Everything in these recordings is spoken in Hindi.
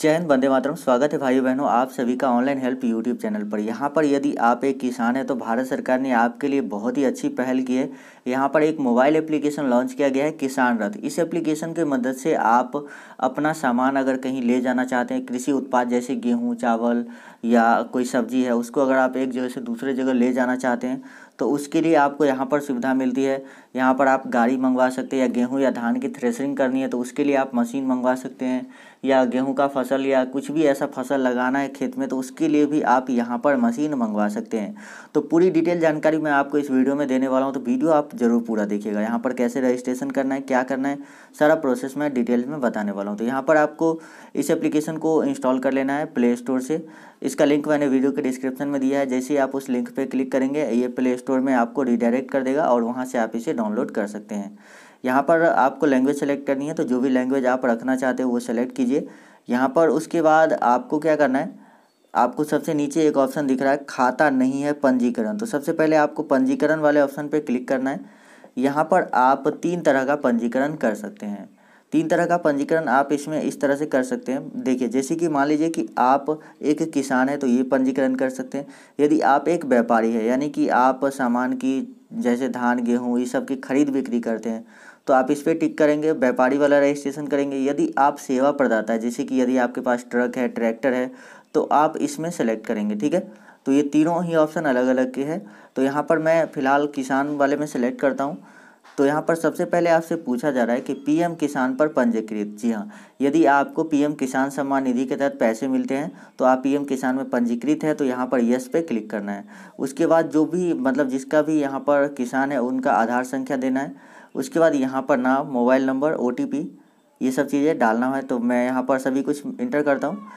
जय हिंद वंदे मातरम स्वागत है भाई बहनों आप सभी का ऑनलाइन हेल्प यूट्यूब चैनल पर यहाँ पर यदि आप एक किसान हैं तो भारत सरकार ने आपके लिए बहुत ही अच्छी पहल की है यहाँ पर एक मोबाइल एप्लीकेशन लॉन्च किया गया है किसान रथ इस एप्लीकेशन के मदद से आप अपना सामान अगर कहीं ले जाना चाहते हैं कृषि उत्पाद जैसे गेहूँ चावल या कोई सब्जी है उसको अगर आप एक जगह से दूसरे जगह ले जाना चाहते हैं तो उसके लिए आपको यहाँ पर सुविधा मिलती है यहाँ पर आप गाड़ी मंगवा सकते हैं या गेहूँ या धान की थ्रेसरिंग करनी है तो उसके लिए आप मशीन मंगवा सकते हैं या गेहूँ का फसल या कुछ भी ऐसा फसल लगाना है खेत में तो उसके लिए भी आप यहाँ पर मशीन मंगवा सकते हैं तो पूरी डिटेल जानकारी मैं आपको इस वीडियो में देने वाला हूँ तो वीडियो आप ज़रूर पूरा देखिएगा यहाँ पर कैसे रजिस्ट्रेशन करना है क्या करना है सारा प्रोसेस मैं डिटेल में बताने वाला हूँ तो यहाँ पर आपको इस एप्लीकेशन को इंस्टॉल कर लेना है प्ले स्टोर से इसका लिंक मैंने वीडियो के डिस्क्रिप्शन में दिया है जैसे ही आप उस लिंक पर क्लिक करेंगे ये प्ले स्टोर में आपको रिडायरेक्ट कर देगा और वहाँ से आप इसे डाउनलोड कर सकते हैं यहाँ पर आपको लैंग्वेज सेलेक्ट करनी है तो जो भी लैंग्वेज आप रखना चाहते हो वो सेलेक्ट कीजिए यहाँ पर उसके बाद आपको क्या करना है आपको सबसे नीचे एक ऑप्शन दिख रहा है खाता नहीं है पंजीकरण तो सबसे पहले आपको पंजीकरण वाले ऑप्शन पर क्लिक करना है यहाँ पर आप तीन तरह का पंजीकरण कर सकते हैं तीन तरह का पंजीकरण आप इसमें इस तरह से कर सकते हैं देखिए जैसे कि मान लीजिए कि आप एक किसान है तो ये पंजीकरण कर सकते हैं यदि आप एक व्यापारी है यानी कि आप सामान की जैसे धान गेहूँ ये सब की खरीद बिक्री करते हैं तो आप इस पर टिक करेंगे व्यापारी वाला रजिस्ट्रेशन करेंगे यदि आप सेवा प्रदाता है जैसे कि यदि आपके पास ट्रक है ट्रैक्टर है तो आप इसमें सेलेक्ट करेंगे ठीक है तो ये तीनों ही ऑप्शन अलग अलग के हैं तो यहाँ पर मैं फ़िलहाल किसान वाले में सेलेक्ट करता हूँ तो यहाँ पर सबसे पहले आपसे पूछा जा रहा है कि पीएम किसान पर पंजीकृत जी हाँ यदि आपको पीएम किसान सम्मान निधि के तहत पैसे मिलते हैं तो आप पीएम किसान में पंजीकृत है तो यहाँ पर यस पे क्लिक करना है उसके बाद जो भी मतलब जिसका भी यहाँ पर किसान है उनका आधार संख्या देना है उसके बाद यहाँ पर नाम मोबाइल नंबर ओ ये सब चीज़ें डालना है तो मैं यहाँ पर सभी कुछ इंटर करता हूँ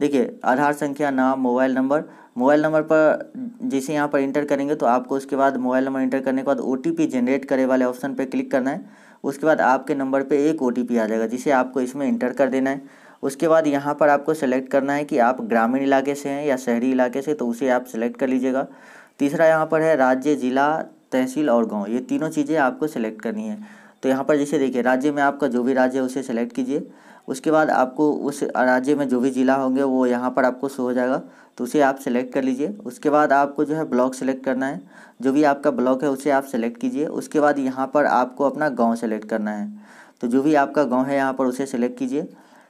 देखिए आधार संख्या नाम मोबाइल नंबर मोबाइल नंबर पर जैसे यहाँ पर इंटर करेंगे तो आपको उसके बाद मोबाइल नंबर इंटर करने के बाद ओ जनरेट करे वाले ऑप्शन पर क्लिक करना है उसके बाद आपके नंबर पर एक ओ आ जाएगा जिसे आपको इसमें इंटर कर देना है उसके बाद यहाँ पर आपको सेलेक्ट करना है कि आप ग्रामीण इलाके से हैं या शहरी इलाके से तो उसे आप सेलेक्ट कर लीजिएगा तीसरा यहाँ पर है राज्य ज़िला तहसील और गांव ये तीनों चीज़ें आपको सेलेक्ट करनी है तो यहाँ पर जैसे देखिए राज्य में आपका जो भी राज्य है उसे सेलेक्ट कीजिए उसके बाद आपको उस राज्य में जो भी ज़िला होंगे वो यहाँ पर आपको शो हो जाएगा तो उसे आप सेलेक्ट कर लीजिए उसके बाद आपको जो है ब्लॉक सेलेक्ट करना है जो भी आपका ब्लॉक है उसे आप सेलेक्ट कीजिए उसके बाद यहाँ पर आपको अपना गाँव सेलेक्ट करना है तो जो भी आपका गाँव है यहाँ पर उसे सेलेक्ट कीजिए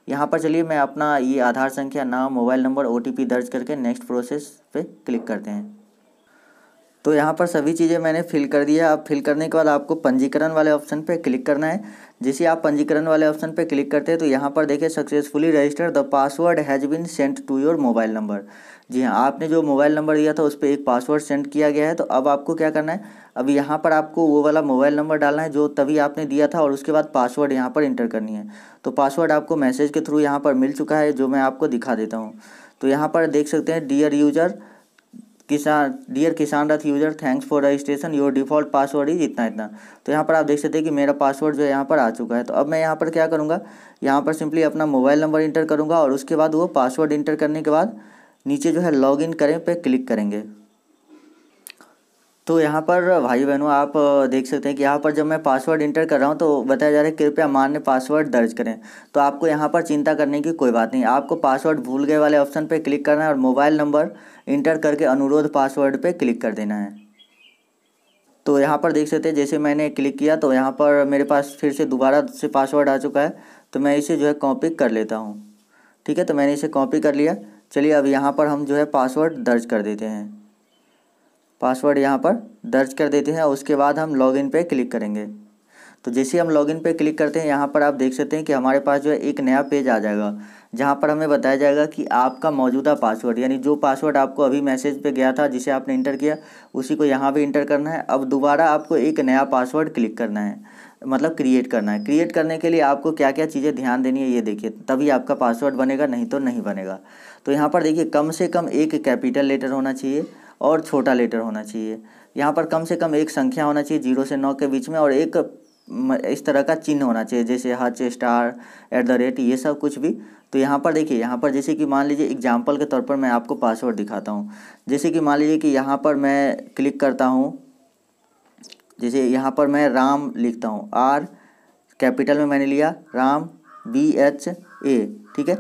यहाँ पर चलिए मैं अपना ये आधार संख्या नाम मोबाइल नंबर ओ दर्ज करके नेक्स्ट प्रोसेस पर क्लिक करते हैं तो यहाँ पर सभी चीज़ें मैंने फिल कर दिया अब फिल करने के बाद आपको पंजीकरण वाले ऑप्शन पर क्लिक करना है जिसे आप पंजीकरण वाले ऑप्शन पर क्लिक करते हैं तो यहाँ पर देखिए successfully register the password has been sent to your mobile number जी हाँ आपने जो मोबाइल नंबर दिया था उस पर एक पासवर्ड सेंड किया गया है तो अब आपको क्या करना है अब यहाँ पर आपको वो वाला मोबाइल नंबर डालना है जो तभी आपने दिया था और उसके बाद पासवर्ड यहाँ पर इंटर करनी है तो पासवर्ड आपको मैसेज के थ्रू यहाँ पर मिल चुका है जो मैं आपको दिखा देता हूँ तो यहाँ पर देख सकते हैं डियर यूज़र किसान dear Kisan Rath user thanks for registration your default password is इतना इतना तो यहाँ पर आप देख सकते हैं कि मेरा पासवर्ड जो है यहाँ पर आ चुका है तो अब मैं यहाँ पर क्या करूँगा यहाँ पर सिंपली अपना मोबाइल नंबर इंटर करूँगा और उसके बाद वो पासवर्ड इंटर करने के बाद नीचे जो है लॉग इन करें पर क्लिक करेंगे तो यहाँ पर भाई बहनों आप देख सकते हैं कि यहाँ पर जब मैं पासवर्ड इंटर कर रहा हूँ तो बताया जा रहा है कृपया मान्य पासवर्ड दर्ज करें तो आपको यहाँ पर चिंता करने की कोई बात नहीं आपको पासवर्ड भूल गए वाले ऑप्शन पर क्लिक करना है और मोबाइल नंबर इंटर करके अनुरोध पासवर्ड पर क्लिक कर देना है तो यहाँ पर देख सकते हैं जैसे मैंने क्लिक किया तो यहाँ पर मेरे पास फिर से दोबारा से पासवर्ड आ चुका है तो मैं इसे जो है कॉपी कर लेता हूँ ठीक है तो मैंने इसे कॉपी कर लिया चलिए अब यहाँ पर हम जो है पासवर्ड दर्ज कर देते हैं पासवर्ड यहाँ पर दर्ज कर देते हैं उसके बाद हम लॉगिन पे क्लिक करेंगे तो जैसे हम लॉगिन पे क्लिक करते हैं यहाँ पर आप देख सकते हैं कि हमारे पास जो है एक नया पेज आ जाएगा जहाँ पर हमें बताया जाएगा कि आपका मौजूदा पासवर्ड यानी जो पासवर्ड आपको अभी मैसेज पे गया था जिसे आपने इंटर किया उसी को यहाँ भी इंटर करना है अब दोबारा आपको एक नया पासवर्ड क्लिक करना है मतलब क्रिएट करना है क्रिएट करने के लिए आपको क्या क्या चीज़ें ध्यान देनी है ये देखिए तभी आपका पासवर्ड बनेगा नहीं तो नहीं बनेगा तो यहाँ पर देखिए कम से कम एक कैपिटल लेटर होना चाहिए और छोटा लेटर होना चाहिए यहाँ पर कम से कम एक संख्या होना चाहिए जीरो से नौ के बीच में और एक इस तरह का चिन्ह होना चाहिए जैसे hash star at the rate ये सब कुछ भी तो यहाँ पर देखिए यहाँ पर जैसे कि मान लीजिए एग्जाम्पल के तौर पर मैं आपको पासवर्ड दिखाता हूँ जैसे कि मान लीजिए कि यहाँ पर मैं क्लिक करता हूँ जैसे यहाँ पर मैं राम लिखता हूँ आर कैपिटल में मैंने लिया राम बी एच ए ठीक है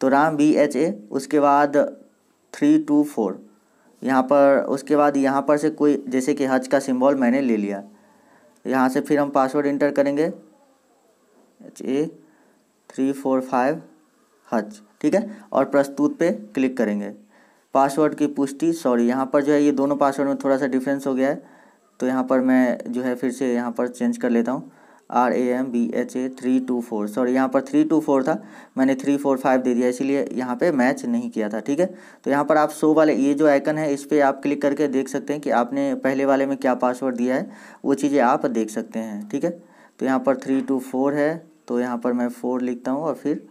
तो राम बी एच ए उसके बाद थ्री टू फोर यहाँ पर उसके बाद यहाँ पर से कोई जैसे कि हज का सिंबल मैंने ले लिया यहाँ से फिर हम पासवर्ड इंटर करेंगे H A three four five hash ठीक है और प्रस्तुत पे क्लिक करेंगे पासवर्ड की पुष्टि सॉरी यहाँ पर जो है ये दोनों पासवर्ड में थोड़ा सा डिफरेंस हो गया है तो यहाँ पर मैं जो है फिर से यहाँ पर चेंज कर लेता हूँ R A M B H A three two four sorry यहाँ पर थ्री टू फोर था मैंने थ्री फोर फाइव दे दिया इसीलिए यहाँ पे मैच नहीं किया था ठीक है तो यहाँ पर आप शो वाले ये जो आइकन है इस पर आप क्लिक करके देख सकते हैं कि आपने पहले वाले में क्या पासवर्ड दिया है वो चीज़ें आप देख सकते हैं ठीक है तो यहाँ पर थ्री टू फोर है तो यहाँ पर मैं फोर लिखता हूँ और फिर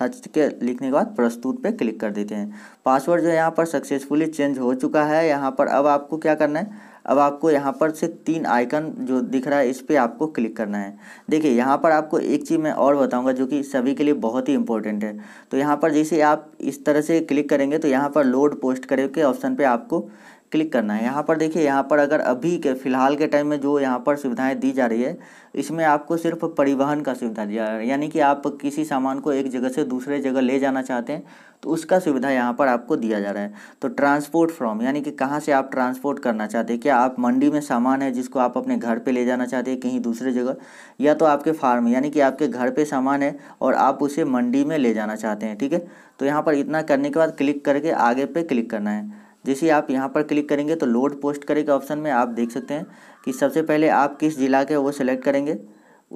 हज के लिखने के बाद प्रस्तुत पे क्लिक कर देते हैं पासवर्ड जो यहाँ पर सक्सेसफुली चेंज हो चुका है यहाँ पर अब आपको क्या करना है अब आपको यहाँ पर से तीन आइकन जो दिख रहा है इस पर आपको क्लिक करना है देखिए यहाँ पर आपको एक चीज़ मैं और बताऊँगा जो कि सभी के लिए बहुत ही इंपॉर्टेंट है तो यहाँ पर जैसे आप इस तरह से क्लिक करेंगे तो यहाँ पर लोड पोस्ट करके ऑप्शन पर आपको क्लिक करना है यहाँ पर देखिए यहाँ पर अगर अभी के फ़िलहाल के टाइम में जो यहाँ पर सुविधाएं दी जा रही है इसमें आपको सिर्फ परिवहन का सुविधा दिया है यानी कि आप किसी सामान को एक जगह से दूसरे जगह ले जाना चाहते हैं तो उसका सुविधा यहाँ पर आपको दिया जा रहा है तो ट्रांसपोर्ट फ्रॉम यानी कि कहाँ से आप ट्रांसपोर्ट करना चाहते हैं क्या आप मंडी में सामान है जिसको आप अपने घर पर ले जाना चाहते हैं कहीं दूसरे जगह या तो आपके फार्म यानी कि आपके घर पर सामान है और आप उसे मंडी में ले जाना चाहते हैं ठीक है तो यहाँ पर इतना करने के बाद क्लिक करके आगे पे क्लिक करना है जैसे आप यहाँ पर क्लिक करेंगे तो लोड पोस्ट करे के ऑप्शन में आप देख सकते हैं कि सबसे पहले आप किस ज़िला के वो सिलेक्ट करेंगे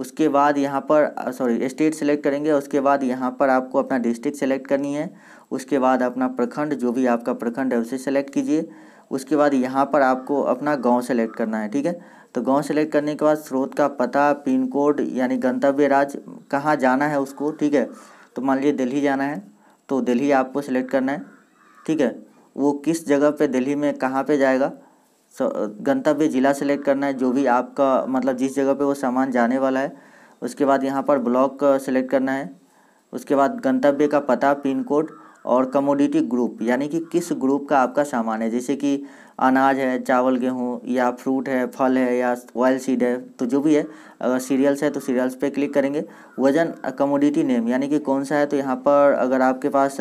उसके बाद यहाँ पर सॉरी स्टेट सेलेक्ट करेंगे उसके बाद यहाँ पर आपको अपना डिस्ट्रिक्ट सेलेक्ट करनी है उसके बाद अपना प्रखंड जो भी आपका प्रखंड है उसे सेलेक्ट कीजिए उसके बाद यहाँ पर आपको अपना गांव सेलेक्ट करना है ठीक है तो गांव सेलेक्ट करने के बाद स्रोत का पता पिन कोड यानी गंतव्य राज्य कहाँ जाना है उसको ठीक है तो मान लीजिए दिल्ली जाना है तो दिल्ली आपको सेलेक्ट करना है ठीक है वो किस जगह पे दिल्ली में कहाँ पे जाएगा सो गंतव्य ज़िला सेलेक्ट करना है जो भी आपका मतलब जिस जगह पे वो सामान जाने वाला है उसके बाद यहाँ पर ब्लॉक सेलेक्ट करना है उसके बाद गंतव्य का पता पिन कोड और कमोडिटी ग्रुप यानी कि किस ग्रुप का आपका सामान है जैसे कि अनाज है चावल गेहूँ या फ्रूट है फल है या ऑयल सीड है तो जो भी है अगर सीरियल्स है तो सीरियल्स पे क्लिक करेंगे वजन कमोडिटी नेम यानी कि कौन सा है तो यहाँ पर अगर आपके पास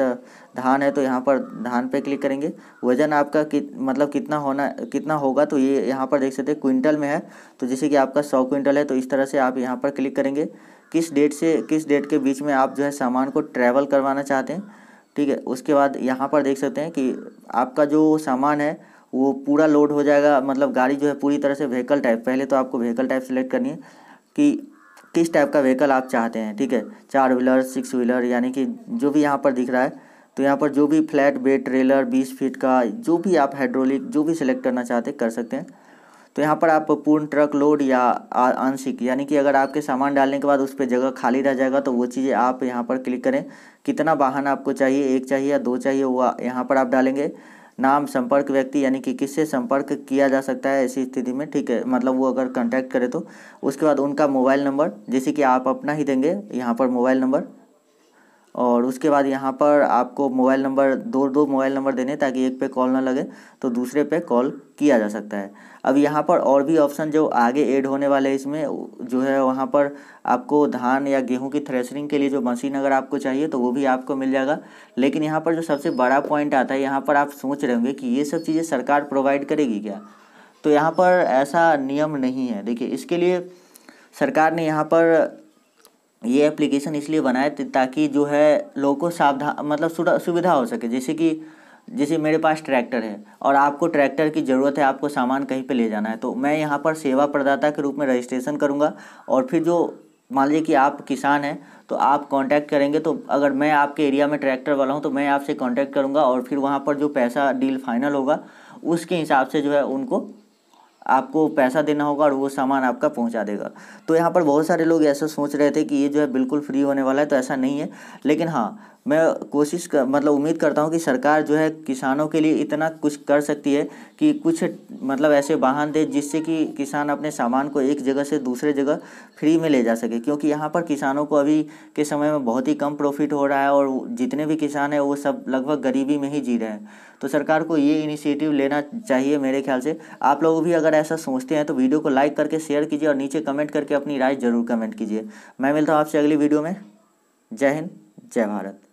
धान है तो यहाँ पर धान पे क्लिक करेंगे वजन आपका कित मतलब कितना होना कितना होगा तो ये यह यहाँ पर देख सकते हैं क्विंटल में है तो जैसे कि आपका सौ क्विंटल है तो इस तरह से आप यहाँ पर क्लिक करेंगे किस डेट से किस डेट के बीच में आप जो है सामान को ट्रैवल करवाना चाहते हैं ठीक है उसके बाद यहाँ पर देख सकते हैं कि आपका जो सामान है वो पूरा लोड हो जाएगा मतलब गाड़ी जो है पूरी तरह से व्हीकल टाइप पहले तो आपको व्हीकल टाइप सेलेक्ट करनी है कि किस टाइप का व्हीकल आप चाहते हैं ठीक है चार व्हीलर सिक्स व्हीलर यानी कि जो भी यहाँ पर दिख रहा है तो यहाँ पर जो भी फ्लैट बेड ट्रेलर बीस फीट का जो भी आप हाइड्रोलिक जो भी सिलेक्ट करना चाहते कर सकते हैं तो यहाँ पर आप पूर्ण ट्रक लोड या आंशिक यानी कि अगर आपके सामान डालने के बाद उस पर जगह खाली रह जाएगा तो वो चीज़ें आप यहाँ पर क्लिक करें कितना वाहन आपको चाहिए एक चाहिए या दो चाहिए वो यहाँ पर आप डालेंगे नाम संपर्क व्यक्ति यानी कि किससे संपर्क किया जा सकता है ऐसी स्थिति में ठीक है मतलब वो अगर कॉन्टैक्ट करे तो उसके बाद उनका मोबाइल नंबर जैसे कि आप अपना ही देंगे यहाँ पर मोबाइल नंबर और उसके बाद यहाँ पर आपको मोबाइल नंबर दो दो मोबाइल नंबर देने ताकि एक पे कॉल ना लगे तो दूसरे पे कॉल किया जा सकता है अब यहाँ पर और भी ऑप्शन जो आगे ऐड होने वाले हैं इसमें जो है वहाँ पर आपको धान या गेहूं की थ्रेशरिंग के लिए जो मशीन अगर आपको चाहिए तो वो भी आपको मिल जाएगा लेकिन यहाँ पर जो सबसे बड़ा पॉइंट आता है यहाँ पर आप सोच रहे होंगे कि ये सब चीज़ें सरकार प्रोवाइड करेगी क्या तो यहाँ पर ऐसा नियम नहीं है देखिए इसके लिए सरकार ने यहाँ पर ये एप्लीकेशन इसलिए बनाए ताकि जो है लोगों को सावधान मतलब सुविधा हो सके जैसे कि जैसे मेरे पास ट्रैक्टर है और आपको ट्रैक्टर की ज़रूरत है आपको सामान कहीं पे ले जाना है तो मैं यहाँ पर सेवा प्रदाता के रूप में रजिस्ट्रेशन करूँगा और फिर जो मान लीजिए कि आप किसान हैं तो आप कांटेक्ट करेंगे तो अगर मैं आपके एरिया में ट्रैक्टर वाला हूँ तो मैं आपसे कांटेक्ट करूँगा और फिर वहाँ पर जो पैसा डील फाइनल होगा उसके हिसाब से जो है उनको आपको पैसा देना होगा और वो सामान आपका पहुंचा देगा तो यहाँ पर बहुत सारे लोग ऐसा सोच रहे थे कि ये जो है बिल्कुल फ्री होने वाला है तो ऐसा नहीं है लेकिन हाँ मैं कोशिश कर मतलब उम्मीद करता हूँ कि सरकार जो है किसानों के लिए इतना कुछ कर सकती है कि कुछ मतलब ऐसे वाहन दे जिससे कि किसान अपने सामान को एक जगह से दूसरे जगह फ्री में ले जा सके क्योंकि यहाँ पर किसानों को अभी के समय में बहुत ही कम प्रॉफिट हो रहा है और जितने भी किसान हैं वो सब लगभग गरीबी में ही जी रहे हैं तो सरकार को ये इनिशिएटिव लेना चाहिए मेरे ख्याल से आप लोग भी अगर अगर ऐसा सोचते हैं तो वीडियो को लाइक करके शेयर कीजिए और नीचे कमेंट करके अपनी राय जरूर कमेंट कीजिए मैं मिलता हूँ आपसे अगली वीडियो में जय हिंद जय भारत